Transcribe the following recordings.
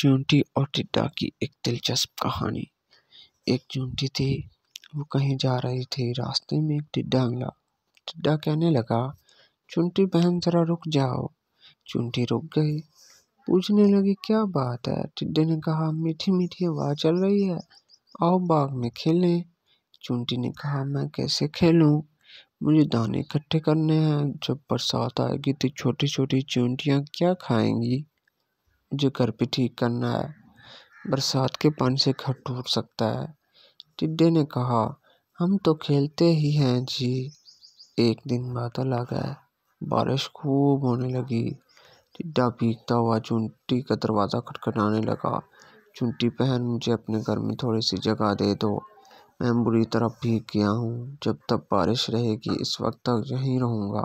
चूंटी और टिड्डा की एक दिलचस्प कहानी एक चूंटी थी वो कहीं जा रही थी रास्ते में एक टिड्डा मिला टिड्डा कहने लगा चूंटी बहन जरा रुक जाओ चूंटी रुक गई पूछने लगी क्या बात है टिड्डे ने कहा मीठी मीठी हवा चल रही है आओ बाग में खेलें चूंटी ने कहा मैं कैसे खेलूं मुझे दाने इकट्ठे करने हैं जब बरसात आएगी तो छोटी छोटी चूंटियाँ क्या खाएंगी जो घर पर ठीक करना है बरसात के पानी से घर टूट सकता है टिड्डे ने कहा हम तो खेलते ही हैं जी एक दिन बादल आ गए बारिश खूब होने लगी टिड्डा भीगता हुआ चुंटी का दरवाज़ा खटखटाने लगा चुंटी पहन मुझे अपने घर में थोड़ी सी जगह दे दो मैं बुरी तरह भीग गया हूँ जब तक बारिश रहेगी इस वक्त तक यहीं रहूँगा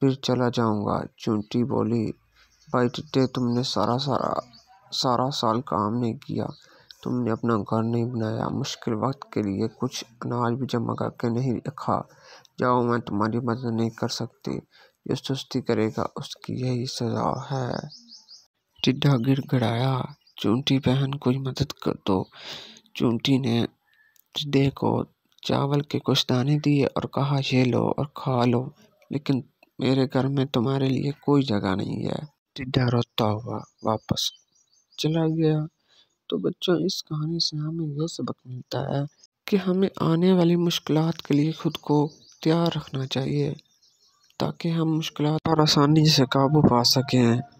फिर चला जाऊँगा चुंटी बोली भाई टिट्टे तुमने सारा सारा सारा साल काम नहीं किया तुमने अपना घर नहीं बनाया मुश्किल वक्त के लिए कुछ अनाज भी जमा करके नहीं रखा जाओ मैं तुम्हारी मदद नहीं कर सकती जो सुस्ती करेगा उसकी यही सजा है टिड्डा गिड़गिड़ाया चूंटी बहन कोई मदद कर दो चूंटी ने टिड्डे को चावल के कुछ दाने दिए और कहा ये लो और खा लो लेकिन मेरे घर में तुम्हारे लिए कोई जगह नहीं है टिड्डा रोता हुआ वापस चला गया तो बच्चों इस कहानी से हमें यह सबक मिलता है कि हमें आने वाली मुश्किल के लिए ख़ुद को तैयार रखना चाहिए ताकि हम मुश्किल पर आसानी से काबू पा सकें